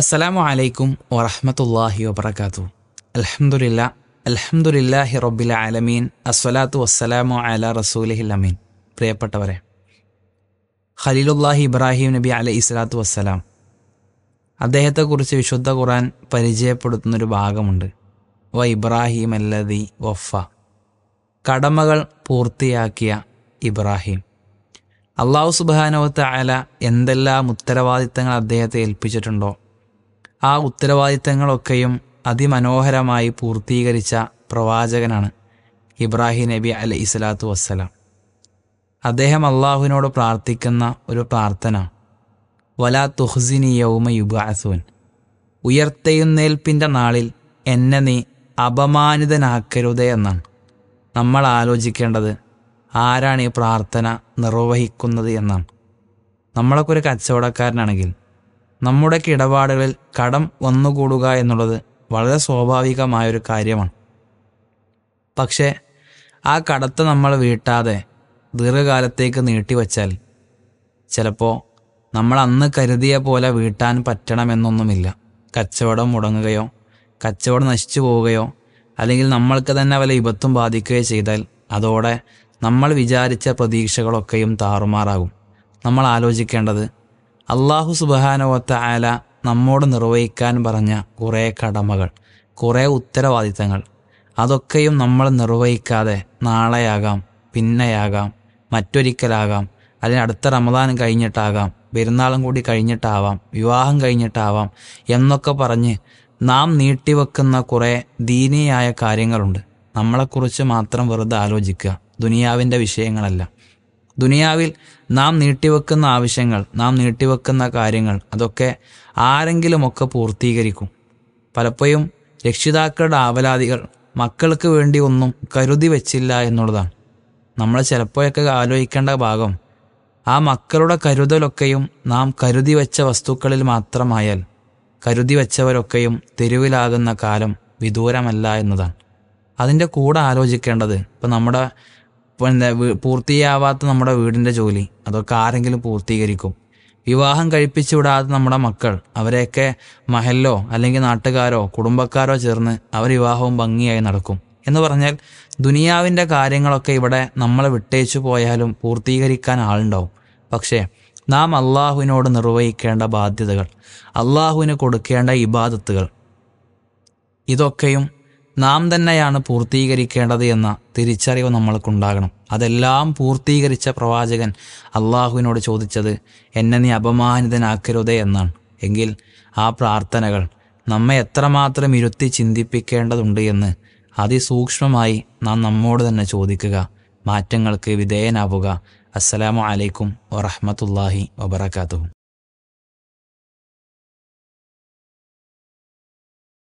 അസ്സലാമു അലൈക്കും വറഹമത്തല്ലാഹി വബർക്കാത്തു അലഹമുല്ല അലഹമുല്ലാഹി റബ്ബിൽ ആലമീൻ അസ്വലാത്തു വസ്സലാമു അല റസൂലഹി അമീൻ പ്രിയപ്പെട്ടവരെ ഖലീലുല്ലാഹി ഇബ്രാഹിം നബി അല ഇസ്ലാത്തു വസ്സലാം അദ്ദേഹത്തെക്കുറിച്ച് വിശുദ്ധ ഖുറാൻ പരിചയപ്പെടുത്തുന്നൊരു ഭാഗമുണ്ട് വ ഇബ്രാഹിം അല്ലതി വഫ കടമകൾ പൂർത്തിയാക്കിയ ഇബ്രാഹിം അള്ളാഹു സുബാനവത്ത് അല എന്തെല്ലാം ഉത്തരവാദിത്തങ്ങൾ അദ്ദേഹത്തെ ഏൽപ്പിച്ചിട്ടുണ്ടോ ആ ഉത്തരവാദിത്തങ്ങളൊക്കെയും അതിമനോഹരമായി പൂർത്തീകരിച്ച പ്രവാചകനാണ് ഇബ്രാഹിം നബി അല ഇസ്ലാത്തു വസ്സലാം അദ്ദേഹം അള്ളാഹുവിനോട് പ്രാർത്ഥിക്കുന്ന ഒരു പ്രാർത്ഥന വലാ തുഹ്സിനി യൗമ യുബാസൂൻ ഉയർത്തെയുന്നേൽപ്പിൻ്റെ നാളിൽ എന്നെ നീ അപമാനിതനാക്കരുത് എന്നാണ് നമ്മൾ ആലോചിക്കേണ്ടത് ആരാണ് ഈ പ്രാർത്ഥന നിർവഹിക്കുന്നത് എന്നാണ് നമ്മളൊക്കെ ഒരു കച്ചവടക്കാരനാണെങ്കിൽ നമ്മുടെ ഇടപാടുകളിൽ കടം വന്നുകൂടുക എന്നുള്ളത് വളരെ സ്വാഭാവികമായൊരു കാര്യമാണ് പക്ഷേ ആ കടത്ത് നമ്മൾ വീട്ടാതെ ദീർഘകാലത്തേക്ക് നീട്ടിവച്ചാൽ ചിലപ്പോൾ നമ്മൾ അന്ന് കരുതിയ പോലെ വീട്ടാൻ പറ്റണമെന്നൊന്നുമില്ല കച്ചവടം മുടങ്ങുകയോ കച്ചവടം നശിച്ചു പോവുകയോ അല്ലെങ്കിൽ നമ്മൾക്ക് തന്നെ വല്ല വിപത്തും ബാധിക്കുകയോ ചെയ്താൽ അതോടെ നമ്മൾ വിചാരിച്ച പ്രതീക്ഷകളൊക്കെയും താറുമാറാകും നമ്മൾ ആലോചിക്കേണ്ടത് അള്ളാഹു സുബഹാനവത്തായാല നമ്മോട് നിർവഹിക്കാൻ പറഞ്ഞ കുറേ കടമകൾ കുറേ ഉത്തരവാദിത്തങ്ങൾ അതൊക്കെയും നമ്മൾ നിർവഹിക്കാതെ നാളെയാകാം പിന്നെയാകാം മറ്റൊരിക്കലാകാം അതിനടുത്ത റമദാൻ കഴിഞ്ഞിട്ടാകാം പെരുന്നാളും കൂടി കഴിഞ്ഞിട്ടാവാം വിവാഹം കഴിഞ്ഞിട്ടാവാം എന്നൊക്കെ പറഞ്ഞ് നാം നീട്ടിവെക്കുന്ന കുറേ ദീനീയായ കാര്യങ്ങളുണ്ട് നമ്മളെക്കുറിച്ച് മാത്രം വെറുതെ ആലോചിക്കുക ദുനിയാവിൻ്റെ വിഷയങ്ങളല്ല ദുനിയാവിൽ നാം നീട്ടിവെക്കുന്ന ആവശ്യങ്ങൾ നാം നീട്ടിവെക്കുന്ന കാര്യങ്ങൾ അതൊക്കെ ആരെങ്കിലുമൊക്കെ പൂർത്തീകരിക്കും പലപ്പോഴും രക്ഷിതാക്കളുടെ ആവലാതികൾ മക്കൾക്ക് വേണ്ടി ഒന്നും കരുതി വെച്ചില്ല എന്നുള്ളതാണ് നമ്മൾ ചിലപ്പോഴൊക്കെ ആലോചിക്കേണ്ട ഭാഗം ആ മക്കളുടെ കരുതലൊക്കെയും നാം കരുതി വെച്ച വസ്തുക്കളിൽ മാത്രമായാൽ കരുതി വെച്ചവരൊക്കെയും തെരുവിലാകുന്ന കാലം വിദൂരമല്ല എന്നതാണ് അതിൻ്റെ കൂടെ ആലോചിക്കേണ്ടത് ഇപ്പം നമ്മുടെ ഇപ്പോൾ എന്താ പൂർത്തിയാവാത്ത നമ്മുടെ വീടിൻ്റെ ജോലി അതൊക്കെ ആരെങ്കിലും പൂർത്തീകരിക്കും വിവാഹം കഴിപ്പിച്ചു വിടാതെ നമ്മുടെ മക്കൾ അവരെയൊക്കെ മഹല്ലോ അല്ലെങ്കിൽ നാട്ടുകാരോ കുടുംബക്കാരോ ചേർന്ന് അവർ വിവാഹവും ഭംഗിയായി നടക്കും എന്ന് പറഞ്ഞാൽ ദുനിയാവിൻ്റെ കാര്യങ്ങളൊക്കെ ഇവിടെ നമ്മൾ വിട്ടേച്ചു പോയാലും പൂർത്തീകരിക്കാൻ ആളുണ്ടാവും പക്ഷേ നാം അള്ളാഹുവിനോട് നിർവഹിക്കേണ്ട ബാധ്യതകൾ അള്ളാഹുവിന് കൊടുക്കേണ്ട ഇബാദത്തുകൾ ഇതൊക്കെയും നാം തന്നെയാണ് പൂർത്തീകരിക്കേണ്ടത് എന്ന തിരിച്ചറിവ് നമ്മൾക്കുണ്ടാകണം അതെല്ലാം പൂർത്തീകരിച്ച പ്രവാചകൻ അള്ളാഹുവിനോട് ചോദിച്ചത് എന്നെ നീ അപമാനിതനാക്കരുതേ എന്നാണ് എങ്കിൽ ആ പ്രാർത്ഥനകൾ നമ്മെ എത്രമാത്രം ഇരുത്തി ചിന്തിപ്പിക്കേണ്ടതുണ്ട് എന്ന് അതിസൂക്ഷ്മമായി നാം നമ്മോട് തന്നെ ചോദിക്കുക മാറ്റങ്ങൾക്ക് വിധേയനാവുക അസ്സലാമു അലൈക്കും വറഹമത്തല്ലാഹി വബർക്കാത്തു